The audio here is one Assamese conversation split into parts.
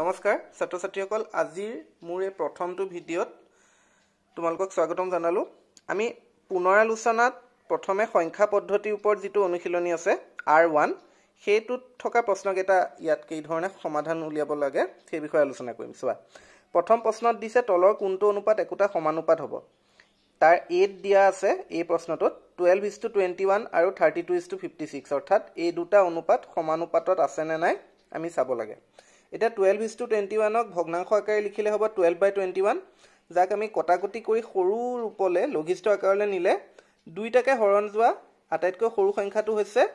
নমস্কাৰ ছাত্ৰ ছাত্ৰীসকল আজিৰ মোৰ এই প্ৰথমটো ভিডিঅ'ত তোমালোকক স্বাগতম জনালোঁ আমি পুনৰালোচনাত প্ৰথমে সংখ্যা পদ্ধতিৰ ওপৰত যিটো অনুশীলনী আছে আৰ ওৱান সেইটোত থকা প্ৰশ্নকেইটা ইয়াত কেইধৰণে সমাধান উলিয়াব লাগে সেই বিষয়ে আলোচনা কৰিম চোৱা প্ৰথম প্ৰশ্নত দিছে তলৰ কোনটো অনুপাত একোটা সমানুপাত হ'ব তাৰ এইট দিয়া আছে এই প্ৰশ্নটোত twelve is to twenty one আৰু thirty two is to fifty six অৰ্থাৎ এই দুটা অনুপাত সমানুপাতত আছেনে নাই আমি চাব লাগে এতিয়া টুৱেল্ভ ইজ টু টুৱেণ্টি ওৱানক ভগ্নাংশ আকাৰে লিখিলে হ'ব টুৱেল্ভ বাই টুৱেণ্টি ওৱান যাক আমি কটাকটি কৰি সৰু ৰূপলৈ লঘিষ্ঠ আকাৰলৈ নিলে দুইটাকে হৰণ যোৱা আটাইতকৈ সৰু সংখ্যাটো হৈছে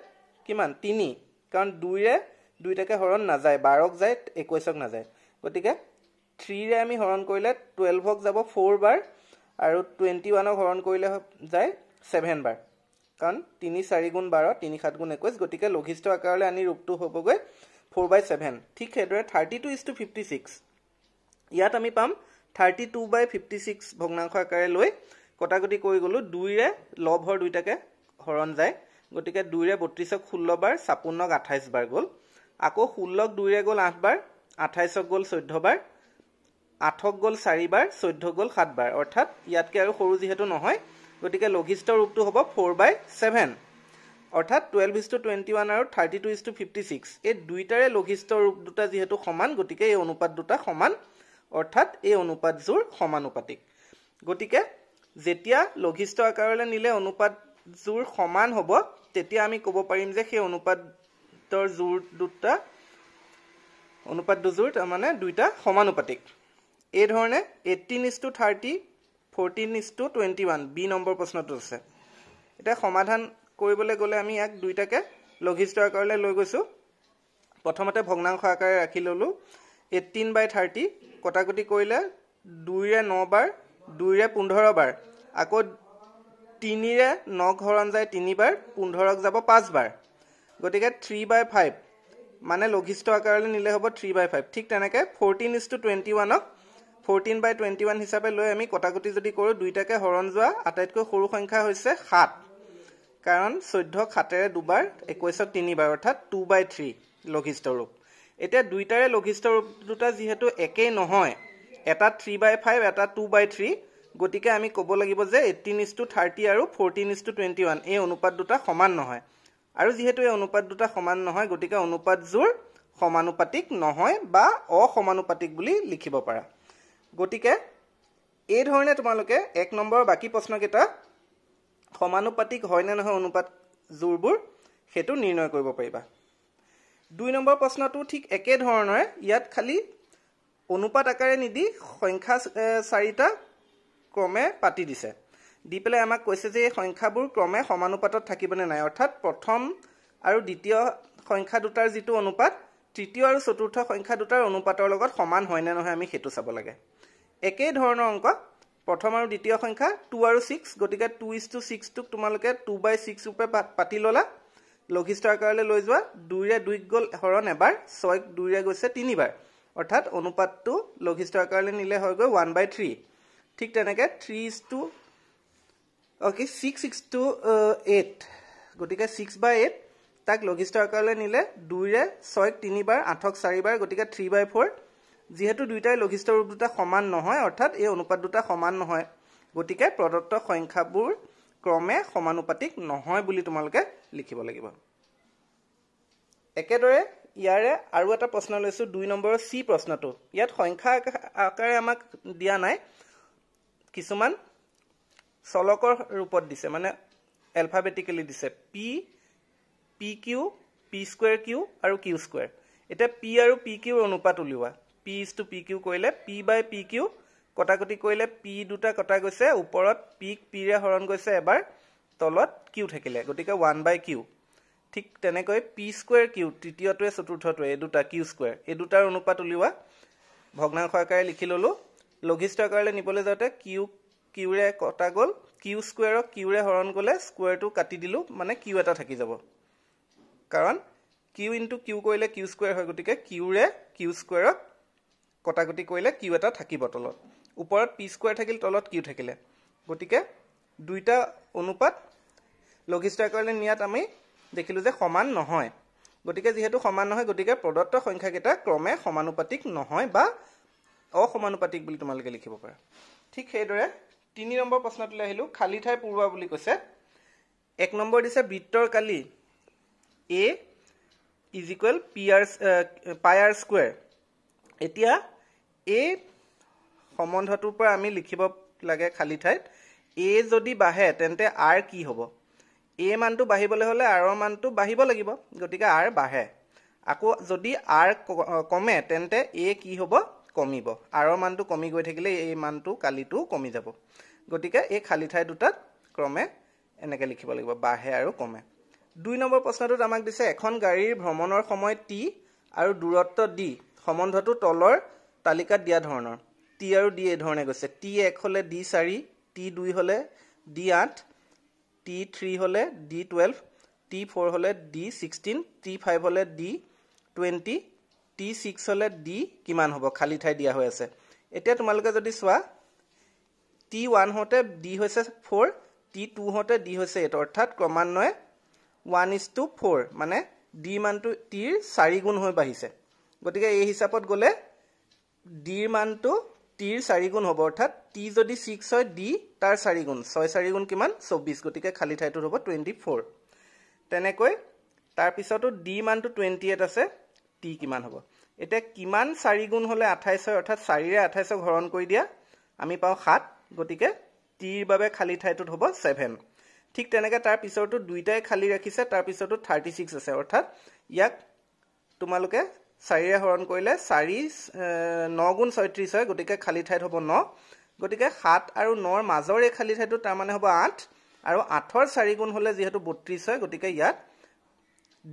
কিমান তিনি কাৰণ দুইৰে দুইটাকে হৰণ নাযায় বাৰক যায় একৈছক নাযায় গতিকে থ্ৰীৰে আমি হৰণ কৰিলে টুৱেলভক যাব ফ'ৰ বাৰ আৰু টুৱেণ্টি ওৱানক হৰণ কৰিলে যায় ছেভেন বাৰ কাৰণ তিনি চাৰি গুণ বাৰ তিনি সাত গুণ একৈছ গতিকে লঘিষ্ঠ আকাৰলৈ আনি ৰূপটো হ'বগৈ ফ'ৰ বাই ছেভেন ঠিক সেইদৰে thirty two is to fifty six ইয়াত আমি পাম thirty two by fifty six ভগ্নাংশ আকাৰে লৈ কটাকটি কৰি গ'লোঁ দুইৰে লভৰ দুইটাকে হৰণ যায় গতিকে দুইৰে বত্ৰিছক ষোল্ল বাৰ ছাপন্নক আঠাইছ বাৰ গ'ল আকৌ ষোল্লক দুইৰে গ'ল আঠ বাৰ আঠাইছক গ'ল চৈধ্য বাৰ আঠক গ'ল চাৰিবাৰ চৈধ্য গ'ল সাত বাৰ অৰ্থাৎ ইয়াতকৈ আৰু সৰু যিহেতু নহয় গতিকে লঘিষ্ঠ ৰূপটো হ'ব ফ'ৰ বাই ছেভেন অৰ্থাৎ twelve is to twenty one আৰু thirty two is to fifty six এই দুইটাৰে লঘিষ্ঠ ৰূপ দুটা যিহেতু সমান গতিকে এই অনুপাত দুটা সমান অৰ্থাৎ এই অনুপাতযোৰ সমানুপাতিক গতিকে যেতিয়া লঘিষ্ঠ আকাৰলৈ নিলে অনুপাতযোৰ সমান হ'ব তেতিয়া আমি ক'ব পাৰিম যে সেই অনুপাতৰ জোৰ দুটা অনুপাত দুযোৰ তাৰমানে দুইটা সমানুপাতিক এইধৰণে eighteen is to thirty fourteen is to twenty one B number প্ৰশ্নটো আছে এতিয়া সমাধান কৰিবলৈ গ'লে আমি ইয়াক দুইটাকে লঘিষ্ঠ আকাৰলৈ লৈ গৈছোঁ প্ৰথমতে ভগ্নাংশ আকাৰে ৰাখি ল'লোঁ এইটিন বাই থাৰ্টি কটাকুটি কৰিলে দুইৰে ন বাৰ দুইৰে পোন্ধৰ বাৰ আকৌ তিনিৰে ন ঘৰণ যায় তিনিবাৰ পোন্ধৰক যাব পাঁচবাৰ গতিকে থ্ৰী বাই ফাইভ মানে লঘিষ্ঠ আকাৰলৈ নিলে হ'ব থ্ৰী বাই ফাইভ ঠিক তেনেকৈ ফৰ্টিন ইজ টু টুৱেণ্টি ওৱানক ফৰ্টিন বাই টুৱেণ্টি ওৱান হিচাপে লৈ আমি কটাকুটি যদি কৰোঁ দুইটাকে হৰণ যোৱা আটাইতকৈ সৰু সংখ্যা হৈছে সাত কাৰণ চৈধ্য সাতেৰে দুবাৰ একৈছত তিনিবাৰ অৰ্থাৎ টু বাই থ্ৰী লঘিষ্ঠ ৰূপ এতিয়া দুইটাৰে লঘিষ্ঠ ৰূপ দুটা যিহেতু একেই নহয় এটা থ্ৰী বাই ফাইভ এটা টু বাই থ্ৰী গতিকে আমি ক'ব লাগিব যে এইটিন ইজ টু থাৰ্টি আৰু fourteen is to twenty one এই অনুপাত দুটা সমান নহয় আৰু যিহেতু এই অনুপাত দুটা সমান নহয় গতিকে অনুপাতযোৰ সমানুপাতিক নহয় বা অসমানুপাতিক বুলি লিখিব পাৰা গতিকে এইধৰণে তোমালোকে এক নম্বৰৰ বাকী প্ৰশ্নকেইটা সমানুপাতিক হয় নে নহয় অনুপাত জোৰবোৰ সেইটো নিৰ্ণয় কৰিব পাৰিবা দুই নম্বৰ প্ৰশ্নটো ঠিক একেধৰণৰে ইয়াত খালী অনুপাত আকাৰে নিদি সংখ্যা চাৰিটা ক্ৰমে পাতি দিছে দি পেলাই আমাক কৈছে যে এই সংখ্যাবোৰ ক্ৰমে সমানুপাতত থাকিব নে নাই অৰ্থাৎ প্ৰথম আৰু দ্বিতীয় সংখ্যা দুটাৰ যিটো অনুপাত তৃতীয় আৰু চতুৰ্থ সংখ্যা দুটাৰ অনুপাতৰ লগত সমান হয় নে নহয় আমি সেইটো চাব লাগে একেই ধৰণৰ অংক প্ৰথম আৰু দ্বিতীয় সংখ্যা টু আৰু ছিক্স গতিকে টু ইজ টু ছিক্স টুক তোমালোকে টু বাই ছিক্স ৰূপে পাতি ল'লা লঘিষ্ঠ আকাৰলৈ লৈ যোৱা দুইৰে দুইক গ'ল হৰণ এবাৰ ছয়ক দুইৰে গৈছে তিনিবাৰ অৰ্থাৎ অনুপাতটো লঘিষ্ঠ আকাৰলৈ নিলে হৈ গৈ ওৱান বাই থ্ৰী ঠিক তেনেকৈ three is to okay six six to eight গতিকে ছিক্স বাই এইট তাক লঘিষ্ঠ আকাৰলৈ নিলে দুইৰে ছয়ক তিনিবাৰ আঠক চাৰিবাৰ গতিকে থ্ৰী বাই ফ'ৰ যিহেতু দুয়োটাই লঘিষ্ঠ ৰূপ দুটা সমান নহয় অৰ্থাৎ এই অনুপাত দুটা সমান নহয় গতিকে প্ৰদত্ত সংখ্যাবোৰ ক্ৰমে সমানুপাতিক নহয় বুলি তোমালোকে লিখিব লাগিব একেদৰে ইয়াৰে আৰু এটা প্ৰশ্ন লৈছোঁ দুই নম্বৰৰ চি প্ৰশ্নটো ইয়াত সংখ্যা আকাৰে আমাক দিয়া নাই কিছুমান চলকৰ ৰূপত দিছে মানে এলফাবেটিকেলি দিছে P P Q P square Q আৰু কিউ স্কুৱেৰ এতিয়া পি আৰু পি কিউৰ অনুপাত উলিওৱা P is to P Q কৰিলে পি বাই পি কিউ কটাকটি কৰিলে পি দুটা কটা গৈছে ওপৰত পিক পিৰে হৰণ গৈছে এবাৰ তলত কিউ থাকিলে গতিকে ওৱান বাই কিউ ঠিক তেনেকৈ পি স্কুৱেৰ কিউ তৃতীয়টোৱে চতুৰ্থটোৱে এই দুটা কিউ স্কুৱেৰ এই দুটাৰ অনুপাত উলিওৱা ভগ্নাংশ আকাৰে লিখি ল'লোঁ লঘিষ্ঠ আকাৰলৈ নিবলৈ যাওঁতে কিউ কিউৰে কটা গ'ল কিউ স্কুৱেৰক কিউৰে হৰণ গ'লে স্কুৱেৰটো কাটি দিলোঁ মানে কিউ এটা থাকি যাব কাৰণ কিউ ইনটো কিউ কৰিলে কিউ স্কুৱেৰ হয় গতিকে কিউৰে কিউ স্কুৱেৰক কটাকুটি কৰিলে কিউ এটা থাকিব তলত ওপৰত পি স্কুৱাৰ থাকিল তলত কিউ থাকিলে গতিকে দুইটা অনুপাত লঘিষ্ঠাকাৰলৈ নিয়াত আমি দেখিলোঁ যে সমান নহয় গতিকে যিহেতু সমান নহয় গতিকে প্ৰদত্ত সংখ্যাকেইটা ক্ৰমে সমানুপাতিক নহয় বা অসমানুপাতিক বুলি তোমালোকে লিখিব পাৰা ঠিক সেইদৰে তিনি নম্বৰ প্ৰশ্নটোলৈ আহিলোঁ খালী ঠাই পূৰোৱা বুলি কৈছে এক নম্বৰ দিছে বৃত্তৰ কালি A is equal P R pi R square এতিয়া এই সম্বন্ধটোৰ পৰা আমি লিখিব লাগে খালী ঠাইত এ যদি বাঢ়ে তেন্তে আৰ কি হ'ব এ মানটো বাঢ়িবলৈ হ'লে আৰৰ মানটো বাঢ়িব লাগিব গতিকে আৰ বাঢ়ে আকৌ যদি আৰ কমে তেন্তে এ কি হ'ব কমিব আৰৰ মানটো কমি গৈ থাকিলে এই মানটো কালিটো কমি যাব গতিকে এই খালী ঠাই দুটাত ক্ৰমে এনেকৈ লিখিব লাগিব বাঢ়ে আৰু কমে দুই নম্বৰ প্ৰশ্নটোত আমাক দিছে এখন গাড়ীৰ ভ্ৰমণৰ সময় টি আৰু দূৰত্ব ডি সম্বন্ধটো তলৰ তালিকাত দিয়া ধৰণৰ টি আৰু ডি এই ধৰণে গৈছে টি এক হ'লে ডি চাৰি টি দুই হ'লে ডি আঠ টি থ্ৰী হ'লে ডি টুৱেল্ভ টি ফ'ৰ হ'লে ডি ছিক্সটিন টি ফাইভ হ'লে ডি টুৱেণ্টি টি ছিক্স হ'লে ডি কিমান হ'ব খালী ঠাই দিয়া হৈ আছে এতিয়া তোমালোকে যদি চোৱা টি ওৱান হওঁতে ডি হৈছে ফ'ৰ টি টু হওঁতে ডি হৈছে এইট অৰ্থাৎ ক্ৰমান্বয়ে ওৱান ইজ টু ফ'ৰ মানে ডি মানটো টিৰ চাৰিগুণ হৈ বাঢ়িছে গতিকে এই হিচাপত গ'লে ডিৰ মানটো টিৰ চাৰিগুণ হ'ব অৰ্থাৎ টি যদি ছিক্স হয় ডি তাৰ চাৰিগুণ ছয় চাৰিগুণ কিমান চৌব্বিছ গতিকে খালী ঠাইটোত হ'ব টুৱেণ্টি ফ'ৰ তেনেকৈ তাৰপিছতো ডি মানটো টুৱেণ্টি এইট আছে টি কিমান হ'ব এতিয়া কিমান চাৰিগুণ হ'লে আঠাইছ হয় অৰ্থাৎ চাৰিৰে আঠাইছক হৰণ কৰি দিয়া আমি পাওঁ সাত গতিকে টিৰ বাবে খালী ঠাইটোত হ'ব ছেভেন ঠিক তেনেকৈ তাৰপিছৰটো দুয়োটাই খালী ৰাখিছে তাৰপিছৰটো থাৰ্টি ছিক্স আছে অৰ্থাৎ ইয়াক তোমালোকে চাৰিৰে হৰণ কৰিলে চাৰি ন গুণ ছয়ত্ৰিছ হয় গতিকে খালী ঠাইত হ'ব ন গতিকে সাত আৰু নৰ মাজৰ এই খালী ঠাইটো তাৰমানে হ'ব আঠ আৰু আঠৰ চাৰি গুণ হ'লে যিহেতু বত্ৰিছ হয় গতিকে ইয়াত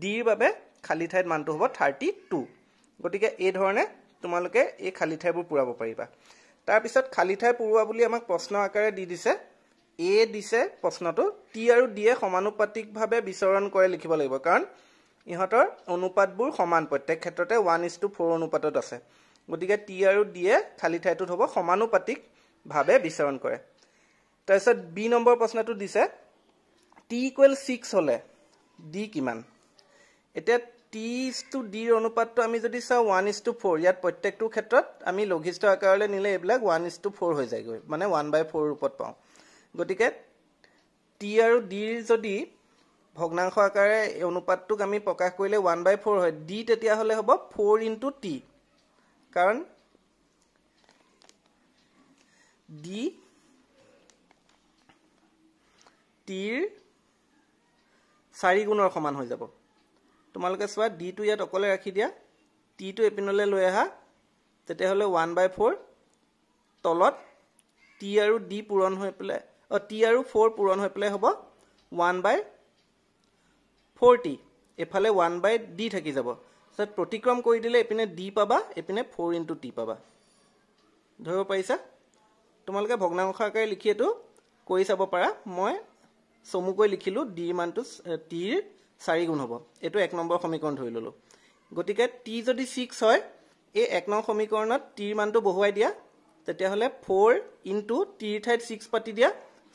ডিৰ বাবে খালী ঠাইত মানটো হ'ব থাৰ্টি টু গতিকে এইধৰণে তোমালোকে এই খালী ঠাইবোৰ পূৰাব পাৰিবা তাৰপিছত খালী ঠাই পূৰোৱা বুলি আমাক প্ৰশ্ন আকাৰে দি দিছে এ দিছে প্ৰশ্নটো টি আৰু ডিয়ে সমানুপাতিকভাৱে বিচৰণ কৰে লিখিব লাগিব কাৰণ ইহঁতৰ অনুপাতবোৰ সমান প্ৰত্যেক ক্ষেত্ৰতে ওৱান ইজ টু ফ'ৰ অনুপাতত আছে গতিকে টি আৰু ডিয়ে খালী ঠাইটোত হ'ব সমানুপাতিকভাৱে বিচৰণ কৰে তাৰপিছত বি নম্বৰ প্ৰশ্নটো দিছে টি ইকুৱেল ছিক্স হ'লে ডি কিমান এতিয়া টি ইজ টু ডিৰ অনুপাতটো আমি যদি চাওঁ ওৱান ইজ টু ফ'ৰ ইয়াত প্ৰত্যেকটো ক্ষেত্ৰত আমি লঘিষ্ঠ আকাৰলৈ নিলে এইবিলাক ওৱান ইজ টু ফ'ৰ হৈ যায়গৈ মানে ওৱান বাই ফ'ৰ ৰূপত পাওঁ গতিকে টি আৰু ডিৰ যদি ভগ্নাংশ আকাৰে এই অনুপাতটোক আমি প্ৰকাশ কৰিলে ওৱান বাই ফ'ৰ হয় ডি তেতিয়াহ'লে হ'ব ফ'ৰ ইনটু টি কাৰণ ডি টিৰ চাৰি গুণৰ সমান হৈ যাব তোমালোকে চোৱা ডিটো ইয়াত অকলে ৰাখি দিয়া টিটো এপিনলৈ লৈ আহা তেতিয়াহ'লে ওৱান বাই ফ'ৰ তলত টি আৰু ডি পূৰণ হৈ পেলাই অঁ টি আৰু ফ'ৰ পূৰণ হৈ পেলাই হ'ব ওৱান বাই ফৰ্টি এফালে ওৱান বাই ডি থাকি যাব তাৰপিছত প্ৰতিক্ৰম কৰি দিলে এপিনে ডি পাবা এপিনে ফ'ৰ ইণ্টু টি পাবা ধৰিব পাৰিছা তোমালোকে ভগ্নাংশ আকাৰে লিখি এইটো কৰি চাব পাৰা মই চমুকৈ লিখিলোঁ ডি মানটো টিৰ চাৰিগুণ হ'ব এইটো এক নম্বৰ সমীকৰণ ধৰি ল'লোঁ গতিকে টি যদি ছিক্স হয় এই এক নং সমীকৰণত টিৰ মানটো বহুৱাই দিয়া তেতিয়াহ'লে ফ'ৰ ইনটু টিৰ ঠাইত ছিক্স পাতি দিয়া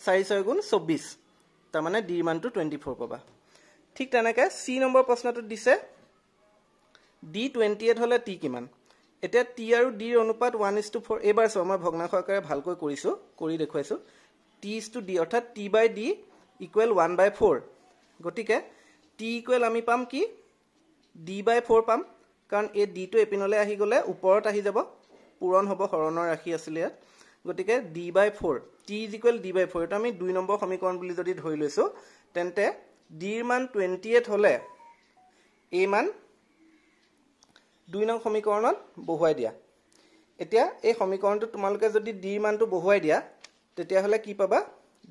চাৰি ছয় গুণ চৌব্বিছ তাৰমানে ডিৰ মানটো টুৱেণ্টি ফ'ৰ পাবা ঠিক তেনেকৈ চি নম্বৰ প্ৰশ্নটোত দিছে ডি টুৱেণ্টি এইট হ'লে টি কিমান এতিয়া টি আৰু ডিৰ অনুপাত ওৱান ইজ টু ফ'ৰ এইবাৰ চাওঁ মই সৰকাৰে ভালকৈ কৰিছোঁ কৰি দেখুৱাইছোঁ টি ইজ টু ডি অৰ্থাৎ T by D equal one by four গতিকে টি ইকুৱেল আমি পাম কি ডি বাই ফ'ৰ পাম কাৰণ এই টো এপিনলৈ আহি গ'লে ওপৰত আহি যাব পূৰণ হ'ব শৰণৰ ৰাখি আছিলে ইয়াত গতিকে D by four T is equal D by four এইটো আমি দুই নম্বৰ সমীকৰণ বুলি যদি ধৰি লৈছোঁ তেন্তে ডিৰ মান টুৱেণ্টি এইট হ'লে এই মান দুই নং সমীকৰণত বহুৱাই দিয়া এতিয়া এই সমীকৰণটো তোমালোকে যদি ডিৰ মানটো বহুৱাই দিয়া তেতিয়াহ'লে কি পাবা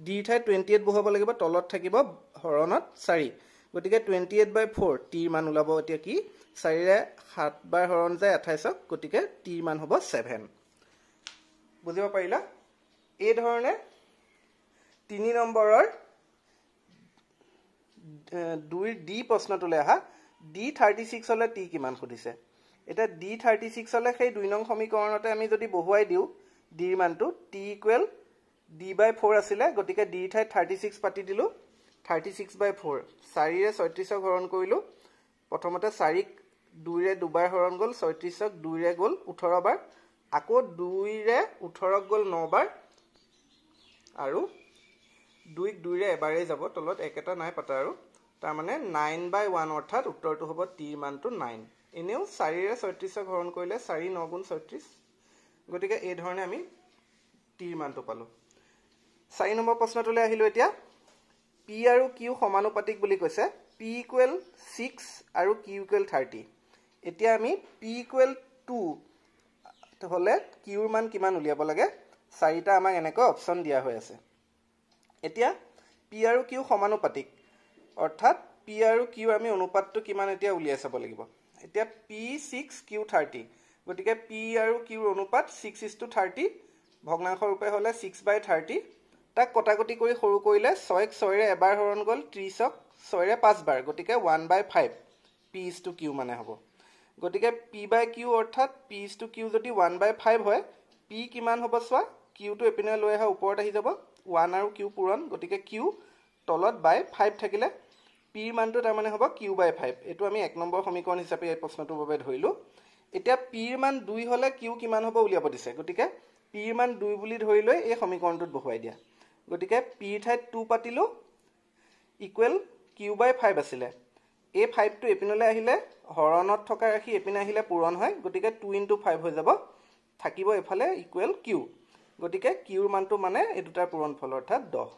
ডিৰ ঠাইত টুৱেণ্টি এইট বহুৱাব লাগিব তলত থাকিব হৰণত চাৰি গতিকে টুৱেণ্টি এইট বাই ফ'ৰ টিৰ মান ওলাব এতিয়া কি চাৰিৰে সাতবাৰ হৰণ যায় আঠাইছক গতিকে টিৰ মান হ'ব ছেভেন বুজিব পাৰিলা এইধৰণে তিনি নম্বৰৰ দুইৰ ডি প্ৰশ্নটোলৈ আহা ডি থাৰ্টি ছিক্স হ'লে টি কিমান সুধিছে এতিয়া ডি থাৰ্টি ছিক্স হ'লে সেই দুই নং সমীকৰণতে আমি যদি বহুৱাই দিওঁ ডিৰ মানটো T equal D by four আছিলে গতিকে ডিৰ ঠাইত থাৰ্টি ছিক্স পাতি দিলোঁ থাৰ্টি ছিক্স বাই ফ'ৰ চাৰিৰে ছয়ত্ৰিছক হৰণ কৰিলোঁ প্ৰথমতে চাৰিক দুইৰে দুবাৰ হৰণ গ'ল ছয়ত্ৰিছক দুইৰে গ'ল ওঠৰবাৰ আকৌ দুইৰে ওঠৰক গ'ল নবাৰ আৰু দুইক দুইৰে এবাৰেই যাব তলত একেটা নাই পাতা আৰু তাৰমানে নাইন বাই ওৱান অৰ্থাৎ উত্তৰটো হ'ব টিৰ মানটো নাইন এনেও চাৰিৰে ছয়ত্ৰিছক হৰণ কৰিলে চাৰি ন গুণ ছয়ত্ৰিছ গতিকে এইধৰণে আমি টিৰ মানটো পালোঁ চাৰি নম্বৰ প্ৰশ্নটোলৈ আহিলোঁ এতিয়া পি আৰু কিউ সমানুপাতিক বুলি কৈছে পি ইকুৱেল ছিক্স আৰু কিউ ইকুৱেল থাৰ্টি এতিয়া আমি পি ইকুৱেল টু হ'লে কিউৰ মান কিমান উলিয়াব লাগে চাৰিটা আমাক এনেকৈ অপশ্যন দিয়া হৈ আছে এতিয়া পি আৰু কিউ সমানুপাতিক অৰ্থাৎ পি আৰু কিউ আমি অনুপাতটো কিমান এতিয়া উলিয়াই চাব লাগিব এতিয়া পি ছিক্স কিউ থাৰ্টি গতিকে পি আৰু কিউৰ অনুপাত ছিক্স ইজ টু থাৰ্টি ভগ্নাংশ ৰূপে হ'লে ছিক্স বাই থাৰ্টি তাক কটাকটি কৰি সৰু কৰিলে ছয়ক ছয়ৰে এবাৰ হৰণ গ'ল ত্ৰিছক ছয়ৰে পাঁচবাৰ গতিকে one by five P is to Q মানে হ'ব গতিকে পি বাই কিউ অৰ্থাৎ পি ইজ টু কিউ যদি ওৱান বাই ফাইভ হয় পি কিমান হ'ব চোৱা কিউটো এপিনে লৈ আহে ওপৰত আহি যাব ওৱান আৰু কিউ পূৰণ গতিকে কিউ তলত বাই ফাইভ থাকিলে পিৰ মানটো তাৰমানে হ'ব কিউ বাই ফাইভ এইটো আমি এক নম্বৰ সমীকৰণ হিচাপে এই প্ৰশ্নটোৰ বাবে ধৰিলোঁ এতিয়া পিৰ মান দুই হ'লে কিউ কিমান হ'ব উলিয়াব দিছে গতিকে পিৰ মান দুই বুলি ধৰি লৈ এই সমীকৰণটোত বহুৱাই দিয়া গতিকে পিৰ ঠাইত টু পাতিলোঁ ইকুৱেল কিউ বাই ফাইভ আছিলে এই ফাইভটো এপিনলৈ আহিলে হৰণত থকা ৰাখি এপিনে আহিলে পূৰণ হয় গতিকে টু ইন টু ফাইভ হৈ যাব থাকিব এইফালে ইকুৱেল কিউ গতিকে কিউৰ মানটো মানে এই দুটাৰ পূৰণ ফল অৰ্থাৎ দহ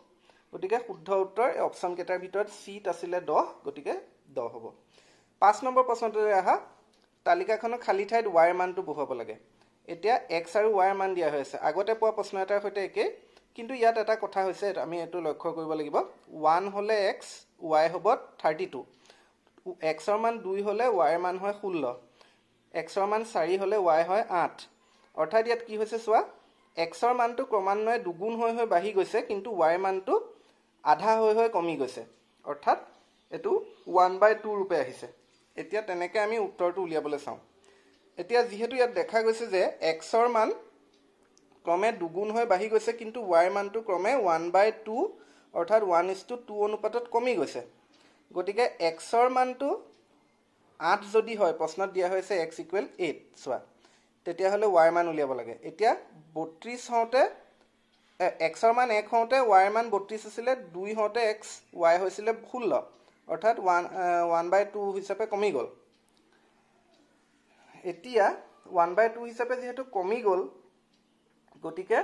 গতিকে শুদ্ধ উত্তৰ এই অপশ্যনকেইটাৰ ভিতৰত চিত আছিলে দহ গতিকে দহ হ'ব পাঁচ নম্বৰ প্ৰশ্নটোলৈ অহা তালিকাখনৰ খালী ঠাইত ৱাইৰ মানটো বহুৱাব লাগে এতিয়া এক্স আৰু ৱাইৰ মান দিয়া হৈ আছে আগতে পোৱা প্ৰশ্ন এটাৰ সৈতে একেই কিন্তু ইয়াত এটা কথা হৈছে আমি এইটো লক্ষ্য কৰিব লাগিব ওৱান হ'লে এক্স ৱাই হ'ব থাৰ্টি টু এক্সৰ মান দুই হ'লে ৱাইৰ মান হয় ষোল্ল এক্সৰ মান চাৰি হ'লে ৱাই হয় আঠ অৰ্থাৎ ইয়াত কি হৈছে চোৱা এক্সৰ মানটো ক্ৰমান্বয়ে দুগুণ হৈ হৈ বাঢ়ি গৈছে কিন্তু ৱাইৰ মানটো আধা হৈ হৈ কমি গৈছে অৰ্থাৎ এইটো ওৱান বাই টু ৰূপে আহিছে এতিয়া তেনেকৈ আমি উত্তৰটো উলিয়াবলৈ চাওঁ এতিয়া যিহেতু ইয়াত দেখা গৈছে যে এক্সৰ মান ক্ৰমে দুগুণ হৈ বাঢ়ি গৈছে কিন্তু ৱাইৰ মানটো ক্ৰমে ওৱান বাই টু অৰ্থাৎ ওৱান ইজ টু টু অনুপাতত কমি গৈছে গতিকে এক্সৰ মানটো আঠ যদি হয় প্ৰশ্নত দিয়া হৈছে এক্স ইকুৱেল এইট চোৱা তেতিয়াহ'লে ৱাইৰ মান উলিয়াব লাগে এতিয়া বত্ৰিছ হওঁতে এক্সৰ মান এক হওঁতে ৱাইৰ মান বত্ৰিছ আছিলে দুই হওঁতে এক্স ৱাই হৈছিলে ষোল্ল অৰ্থাৎ ওৱান ওৱান বাই টু হিচাপে কমি গ'ল এতিয়া ওৱান বাই টু হিচাপে যিহেতু কমি গ'ল গতিকে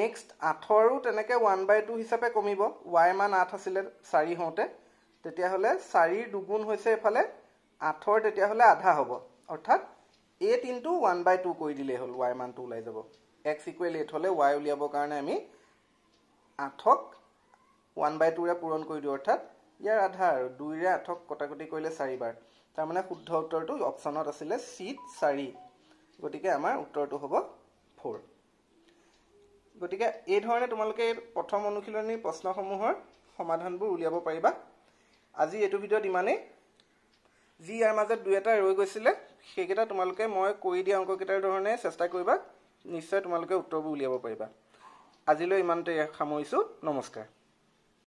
নেক্সট আঠৰো তেনেকৈ ওৱান বাই টু হিচাপে কমিব ৱাইৰ মান আঠ আছিলে চাৰি হওঁতে তেতিয়াহ'লে চাৰিৰ দুগুণ হৈছে এফালে আঠৰ তেতিয়াহ'লে আধা হ'ব অৰ্থাৎ eight into one by two কৰি দিলেই হ'ল ৱাই মানটো ওলাই যাব এক্স ইকুৱেল এইট হ'লে ৱাই উলিয়াবৰ কাৰণে আমি আঠক ওৱান বাই টুৰে পূৰণ কৰি দিওঁ অৰ্থাৎ ইয়াৰ আধাৰ আৰু দুইৰে আঠক কটাকটি কৰিলে চাৰিবাৰ তাৰমানে শুদ্ধ উত্তৰটো অপশ্যনত আছিলে চিত চাৰি গতিকে আমাৰ উত্তৰটো হ'ব ফ'ৰ গতিকে এইধৰণে তোমালোকে এই প্ৰথম অনুশীলনীৰ প্ৰশ্নসমূহৰ সমাধানবোৰ উলিয়াব পাৰিবা আজি এইটো ভিডিঅ'ত ইমানেই যি ইয়াৰ মাজত দুই এটা ৰৈ গৈছিলে সেইকেইটা তোমালোকে মই কৰি দিয়া অংককেইটাৰ ধৰণে চেষ্টা কৰিবা নিশ্চয় তোমালোকে উত্তৰবোৰ উলিয়াব পাৰিবা আজিলৈ ইমানতে সামৰিছোঁ নমস্কাৰ